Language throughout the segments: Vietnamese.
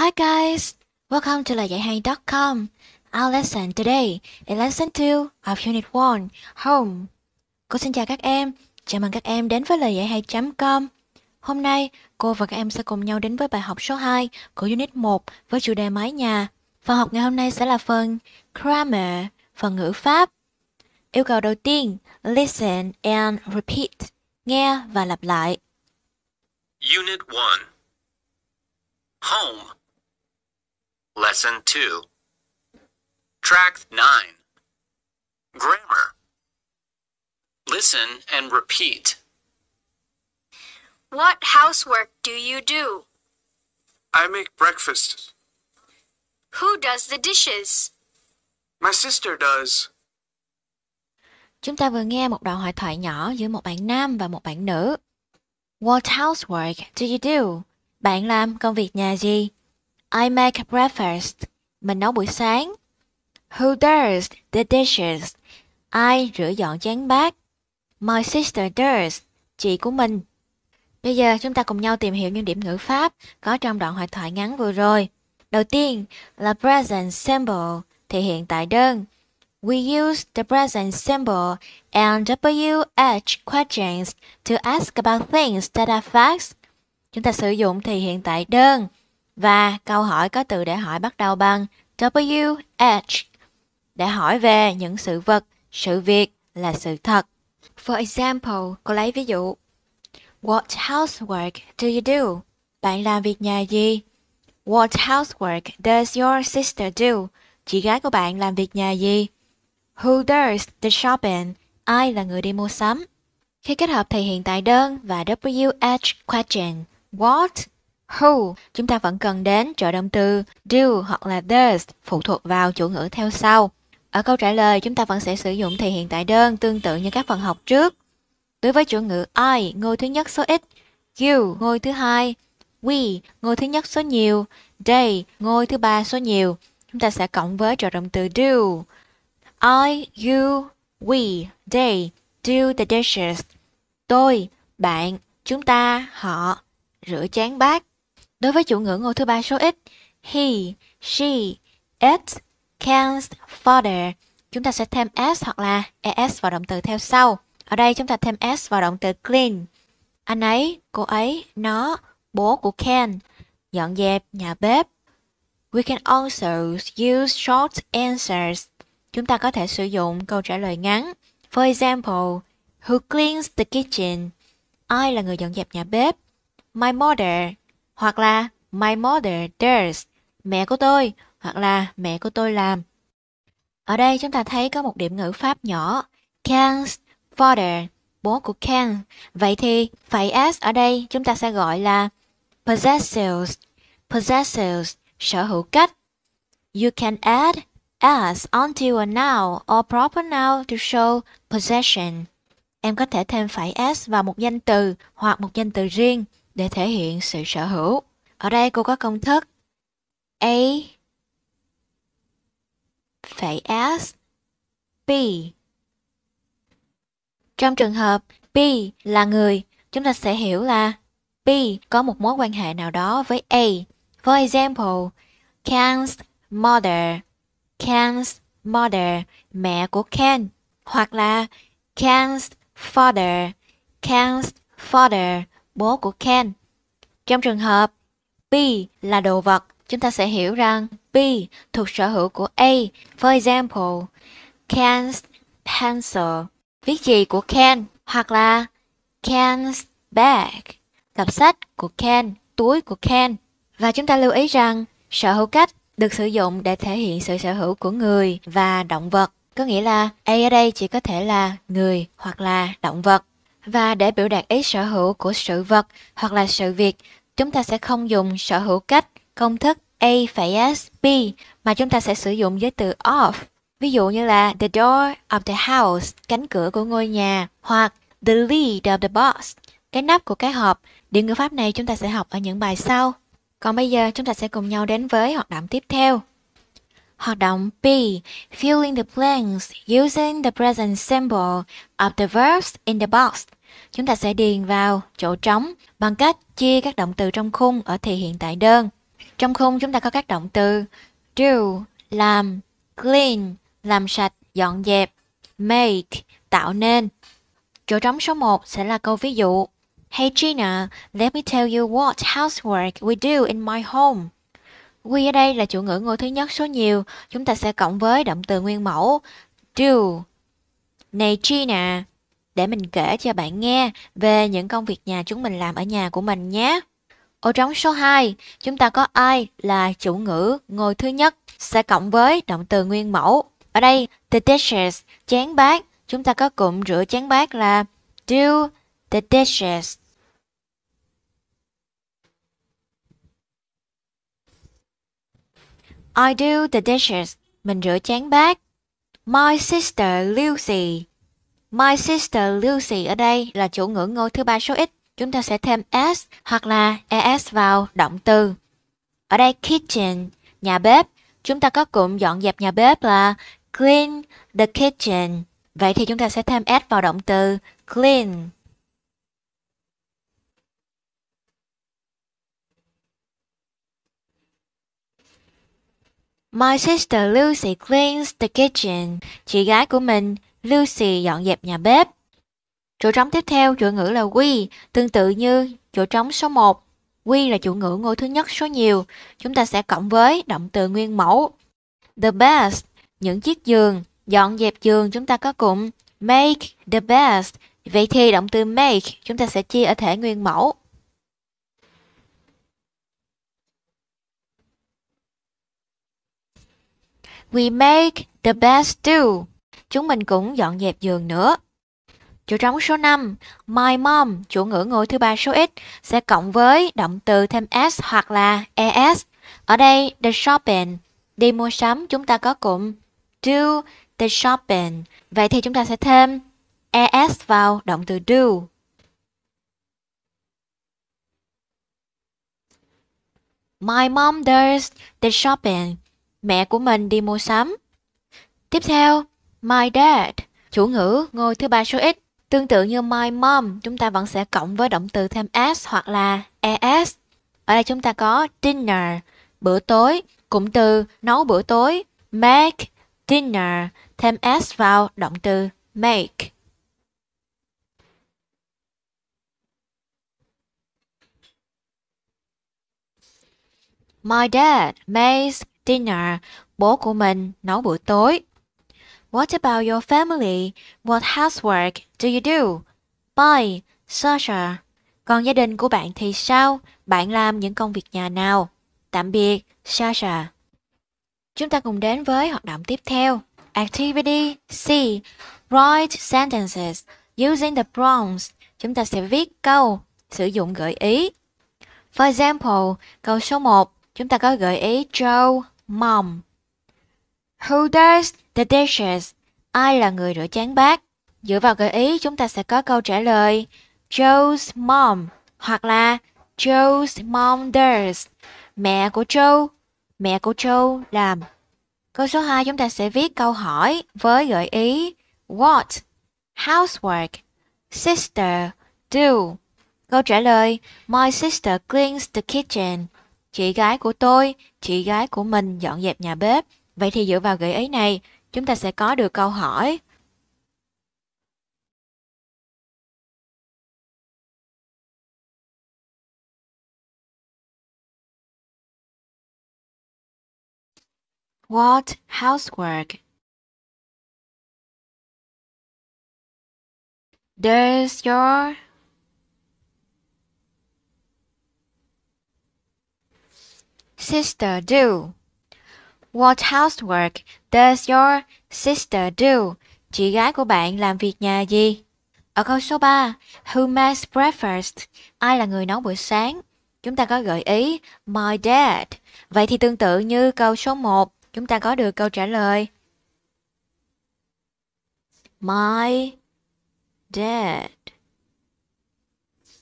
Hi guys, welcome to làdạy.com. Our lesson today is lesson 2 of unit 1, home. Cô xin chào các em, chào mừng các em đến với lời dạy hay.com. Hôm nay, cô và các em sẽ cùng nhau đến với bài học số 2 của unit 1 với chủ đề mái nhà. Phần học ngày hôm nay sẽ là phần grammar, phần ngữ pháp. Yêu cầu đầu tiên, listen and repeat, nghe và lặp lại. Unit 1 Home Lesson 2. Track 9. Grammar. Listen and repeat. What housework do you do? I make breakfast. Who does the dishes? My sister does. Chúng ta vừa nghe một đoạn hội thoại nhỏ giữa một bạn nam và một bạn nữ. What housework do you do? Bạn làm công việc nhà gì? I make breakfast. Mình nấu buổi sáng. Who does the dishes? Ai rửa dọn chén bát? My sister does. Chị của mình. Bây giờ chúng ta cùng nhau tìm hiểu những điểm ngữ pháp có trong đoạn hội thoại ngắn vừa rồi. Đầu tiên là present simple, thể hiện tại đơn. We use the present simple and WH questions to ask about things that are facts. Chúng ta sử dụng thể hiện tại đơn và câu hỏi có từ để hỏi bắt đầu bằng WH để hỏi về những sự vật, sự việc là sự thật. For example, cô lấy ví dụ. What housework do you do? Bạn làm việc nhà gì? What housework does your sister do? Chị gái của bạn làm việc nhà gì? Who does the shopping? Ai là người đi mua sắm? Khi kết hợp thì hiện tại đơn và WH question, what who, chúng ta vẫn cần đến trợ động từ do hoặc là does phụ thuộc vào chủ ngữ theo sau. Ở câu trả lời, chúng ta vẫn sẽ sử dụng thì hiện tại đơn tương tự như các phần học trước. Đối với chủ ngữ I, ngôi thứ nhất số ít, you, ngôi thứ hai, we, ngôi thứ nhất số nhiều, they, ngôi thứ ba số nhiều, chúng ta sẽ cộng với trợ động từ do. I, you, we, they, do the dishes. Tôi, bạn, chúng ta, họ, rửa chén bát. Đối với chủ ngữ ngôi thứ ba số ít, he, she, it, can's father, chúng ta sẽ thêm s hoặc là es vào động từ theo sau. Ở đây chúng ta thêm s vào động từ clean. Anh ấy, cô ấy, nó, bố của Ken, dọn dẹp, nhà bếp. We can also use short answers. Chúng ta có thể sử dụng câu trả lời ngắn. For example, who cleans the kitchen? Ai là người dọn dẹp nhà bếp? My mother hoặc là my mother does, mẹ của tôi, hoặc là mẹ của tôi làm. Ở đây chúng ta thấy có một điểm ngữ pháp nhỏ, can's father, bố của can Vậy thì phải s ở đây chúng ta sẽ gọi là possesses, possesses, sở hữu cách. You can add s until a noun or proper noun to show possession. Em có thể thêm phải s vào một danh từ hoặc một danh từ riêng để thể hiện sự sở hữu. Ở đây cô có công thức A phải S B. Trong trường hợp B là người, chúng ta sẽ hiểu là B có một mối quan hệ nào đó với A. For example, Ken's mother, Ken's mother, mẹ của Ken, hoặc là Ken's father, Ken's father, bố của Ken. Trong trường hợp B là đồ vật, chúng ta sẽ hiểu rằng B thuộc sở hữu của A. For example, Ken's pencil, viết gì của Ken, hoặc là Ken's bag, cặp sách của Ken, túi của Ken. Và chúng ta lưu ý rằng sở hữu cách được sử dụng để thể hiện sự sở hữu của người và động vật. Có nghĩa là A ở đây chỉ có thể là người hoặc là động vật và để biểu đạt ý sở hữu của sự vật hoặc là sự việc, chúng ta sẽ không dùng sở hữu cách công thức A phải S, B mà chúng ta sẽ sử dụng với từ of. Ví dụ như là the door of the house, cánh cửa của ngôi nhà, hoặc the lid of the box, cái nắp của cái hộp. Điều ngữ pháp này chúng ta sẽ học ở những bài sau. Còn bây giờ chúng ta sẽ cùng nhau đến với hoạt động tiếp theo. Hoạt động B. Fill in the blanks using the present simple of the verbs in the box. Chúng ta sẽ điền vào chỗ trống bằng cách chia các động từ trong khung ở thì hiện tại đơn. Trong khung chúng ta có các động từ do, làm, clean, làm sạch, dọn dẹp, make, tạo nên. Chỗ trống số 1 sẽ là câu ví dụ. Hey Gina, let me tell you what housework we do in my home. Quy ở đây là chủ ngữ ngôi thứ nhất số nhiều, chúng ta sẽ cộng với động từ nguyên mẫu do. Này Gina, để mình kể cho bạn nghe về những công việc nhà chúng mình làm ở nhà của mình nhé. Ô trống số 2, chúng ta có ai là chủ ngữ ngôi thứ nhất sẽ cộng với động từ nguyên mẫu. Ở đây, the dishes, chén bát, chúng ta có cụm rửa chén bát là do the dishes. I do the dishes. Mình rửa chén bát. My sister Lucy. My sister Lucy ở đây là chủ ngữ ngôi thứ ba số ít. Chúng ta sẽ thêm s hoặc là es vào động từ. Ở đây kitchen, nhà bếp. Chúng ta có cụm dọn dẹp nhà bếp là clean the kitchen. Vậy thì chúng ta sẽ thêm s vào động từ clean. My sister Lucy cleans the kitchen. Chị gái của mình, Lucy dọn dẹp nhà bếp. Chỗ trống tiếp theo, chủ ngữ là we, tương tự như chỗ trống số 1. We là chủ ngữ ngôi thứ nhất số nhiều. Chúng ta sẽ cộng với động từ nguyên mẫu. The best, những chiếc giường. Dọn dẹp giường chúng ta có cụm make the best. Vậy thì động từ make chúng ta sẽ chia ở thể nguyên mẫu. We make the best do. Chúng mình cũng dọn dẹp giường nữa. Chỗ trống số 5, my mom, chủ ngữ ngôi thứ ba số ít sẽ cộng với động từ thêm s hoặc là es. Ở đây the shopping, đi mua sắm chúng ta có cụm do the shopping. Vậy thì chúng ta sẽ thêm es vào động từ do. My mom does the shopping mẹ của mình đi mua sắm. Tiếp theo, my dad, chủ ngữ ngôi thứ ba số ít. Tương tự như my mom, chúng ta vẫn sẽ cộng với động từ thêm s hoặc là es. Ở đây chúng ta có dinner, bữa tối, cụm từ nấu bữa tối, make dinner, thêm s vào động từ make. My dad makes dinner, bố của mình nấu bữa tối. What about your family? What housework do you do? Bye, Sasha. Còn gia đình của bạn thì sao? Bạn làm những công việc nhà nào? Tạm biệt, Sasha. Chúng ta cùng đến với hoạt động tiếp theo. Activity C. Write sentences using the prompts. Chúng ta sẽ viết câu, sử dụng gợi ý. For example, câu số 1. Chúng ta có gợi ý Joe, Mom. Who does the dishes? Ai là người rửa chén bát? Dựa vào gợi ý chúng ta sẽ có câu trả lời Joe's mom hoặc là Joe's mom does. Mẹ của Joe, mẹ của Joe làm. Câu số 2 chúng ta sẽ viết câu hỏi với gợi ý what, housework, sister, do. Câu trả lời My sister cleans the kitchen. Chị gái của tôi, chị gái của mình dọn dẹp nhà bếp. Vậy thì dựa vào gợi ý này, chúng ta sẽ có được câu hỏi. What housework does your sister do? What housework does your sister do? Chị gái của bạn làm việc nhà gì? Ở câu số 3, who makes breakfast? Ai là người nấu buổi sáng? Chúng ta có gợi ý my dad. Vậy thì tương tự như câu số 1, chúng ta có được câu trả lời my dad.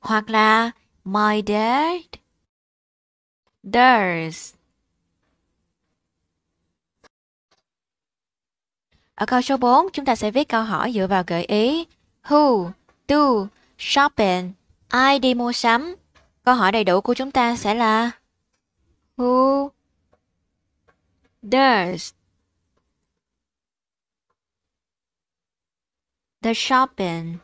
Hoặc là my dad does. Ở câu số 4, chúng ta sẽ viết câu hỏi dựa vào gợi ý Who, do, shopping, ai đi mua sắm. Câu hỏi đầy đủ của chúng ta sẽ là Who does the shopping?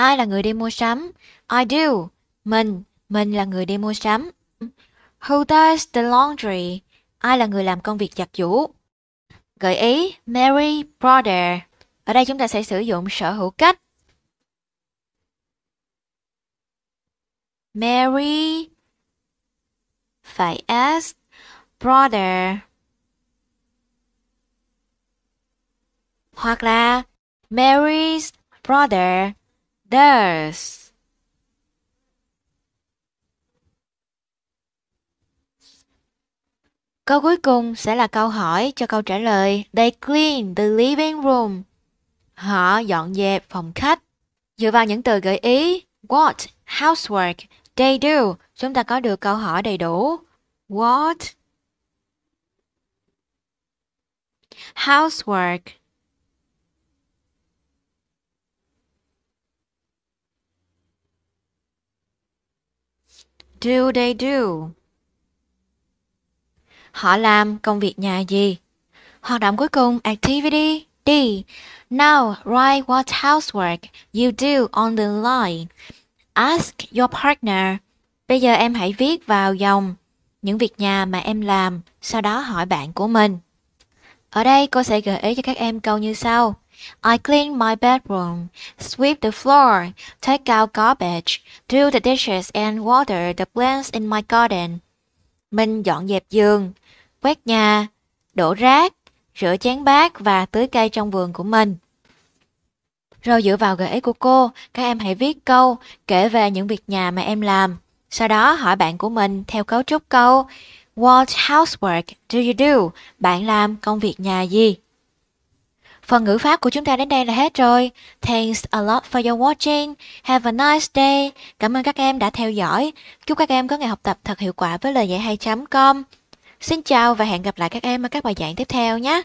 Ai là người đi mua sắm? I do. Mình, mình là người đi mua sắm. Who does the laundry? Ai là người làm công việc giặt giũ? Gợi ý Mary brother. Ở đây chúng ta sẽ sử dụng sở hữu cách. Mary phải s brother hoặc là Mary's brother theirs. Câu cuối cùng sẽ là câu hỏi cho câu trả lời. They clean the living room. Họ dọn dẹp phòng khách. Dựa vào những từ gợi ý what, housework, they do, chúng ta có được câu hỏi đầy đủ. What? Housework do they do? Họ làm công việc nhà gì? Hoạt động cuối cùng activity D. Now write what housework you do on the line. Ask your partner. Bây giờ em hãy viết vào dòng những việc nhà mà em làm, sau đó hỏi bạn của mình. Ở đây cô sẽ gợi ý cho các em câu như sau. I clean my bedroom, sweep the floor, take out garbage, do the dishes and water the plants in my garden. Mình dọn dẹp giường, quét nhà, đổ rác, rửa chén bát và tưới cây trong vườn của mình. Rồi dựa vào gợi ý của cô, các em hãy viết câu kể về những việc nhà mà em làm. Sau đó hỏi bạn của mình theo cấu trúc câu What housework do you do? Bạn làm công việc nhà gì? Phần ngữ pháp của chúng ta đến đây là hết rồi. Thanks a lot for your watching. Have a nice day. Cảm ơn các em đã theo dõi. Chúc các em có ngày học tập thật hiệu quả với lời dạy hay.com. Xin chào và hẹn gặp lại các em ở các bài giảng tiếp theo nhé.